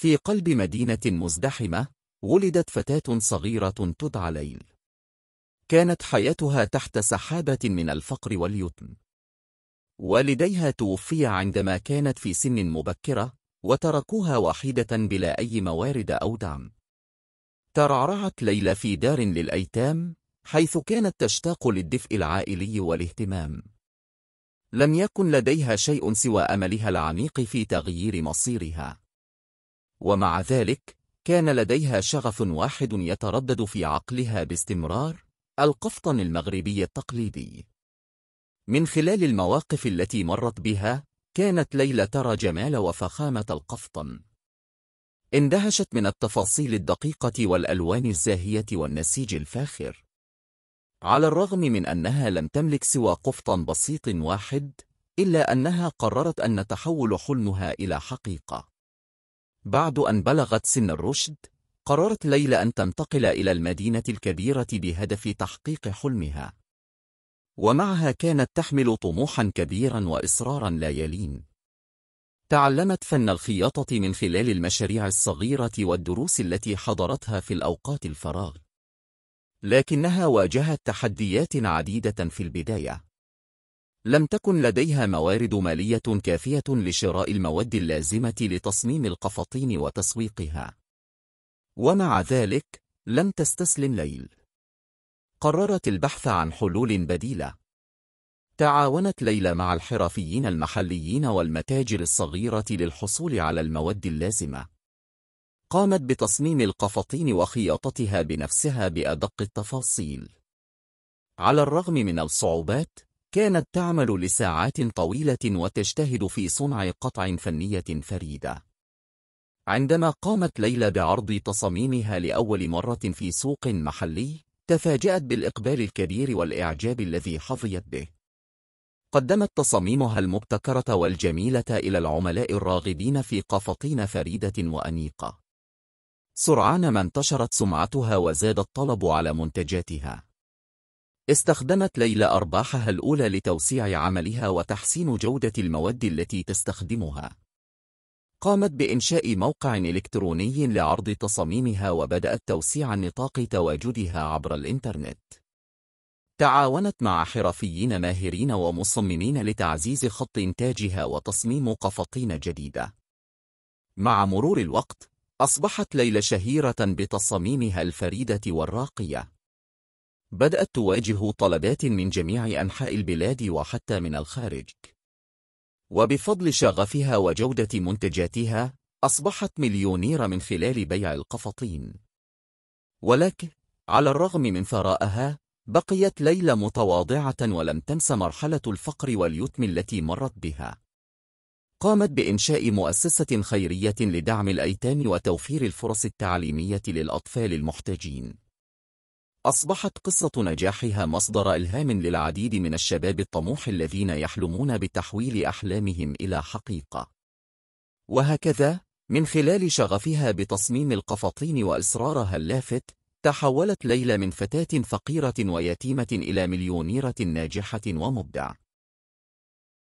في قلب مدينة مزدحمة ولدت فتاة صغيرة تدعى ليل كانت حياتها تحت سحابة من الفقر واليتم والديها توفيا عندما كانت في سن مبكرة وتركوها وحيدة بلا أي موارد أو دعم ترعرعت ليلى في دار للأيتام حيث كانت تشتاق للدفء العائلي والاهتمام لم يكن لديها شيء سوى أملها العميق في تغيير مصيرها ومع ذلك كان لديها شغف واحد يتردد في عقلها باستمرار القفطن المغربي التقليدي من خلال المواقف التي مرت بها كانت ليلى ترى جمال وفخامة القفطن اندهشت من التفاصيل الدقيقة والألوان الزاهية والنسيج الفاخر على الرغم من أنها لم تملك سوى قفطن بسيط واحد إلا أنها قررت أن تحول حلمها إلى حقيقة بعد أن بلغت سن الرشد، قررت ليلى أن تنتقل إلى المدينة الكبيرة بهدف تحقيق حلمها. ومعها كانت تحمل طموحا كبيرا وإصرارا لا يلين. تعلمت فن الخياطة من خلال المشاريع الصغيرة والدروس التي حضرتها في الأوقات الفراغ. لكنها واجهت تحديات عديدة في البداية. لم تكن لديها موارد مالية كافية لشراء المواد اللازمة لتصميم القفطين وتسويقها ومع ذلك لم تستسلم ليل قررت البحث عن حلول بديلة تعاونت ليلى مع الحرفيين المحليين والمتاجر الصغيرة للحصول على المواد اللازمة قامت بتصميم القفطين وخياطتها بنفسها بأدق التفاصيل على الرغم من الصعوبات كانت تعمل لساعات طويلة وتجتهد في صنع قطع فنية فريدة. عندما قامت ليلى بعرض تصاميمها لأول مرة في سوق محلي، تفاجأت بالإقبال الكبير والإعجاب الذي حظيت به. قدمت تصاميمها المبتكرة والجميلة إلى العملاء الراغبين في قفطين فريدة وأنيقة. سرعان ما انتشرت سمعتها وزاد الطلب على منتجاتها. استخدمت ليلى أرباحها الأولى لتوسيع عملها وتحسين جودة المواد التي تستخدمها. قامت بإنشاء موقع إلكتروني لعرض تصاميمها وبدأت توسيع نطاق تواجدها عبر الإنترنت. تعاونت مع حرفيين ماهرين ومصممين لتعزيز خط إنتاجها وتصميم قفطين جديدة. مع مرور الوقت، أصبحت ليلى شهيرة بتصاميمها الفريدة والراقية. بدأت تواجه طلبات من جميع أنحاء البلاد وحتى من الخارج وبفضل شغفها وجودة منتجاتها أصبحت مليونيرة من خلال بيع القفطين ولك على الرغم من ثرائها بقيت ليلى متواضعة ولم تنس مرحلة الفقر واليتم التي مرت بها قامت بإنشاء مؤسسة خيرية لدعم الأيتام وتوفير الفرص التعليمية للأطفال المحتاجين أصبحت قصة نجاحها مصدر إلهام للعديد من الشباب الطموح الذين يحلمون بتحويل أحلامهم إلى حقيقة وهكذا من خلال شغفها بتصميم القفطين وإصرارها اللافت تحولت ليلى من فتاة فقيرة ويتيمة إلى مليونيرة ناجحة ومبدعة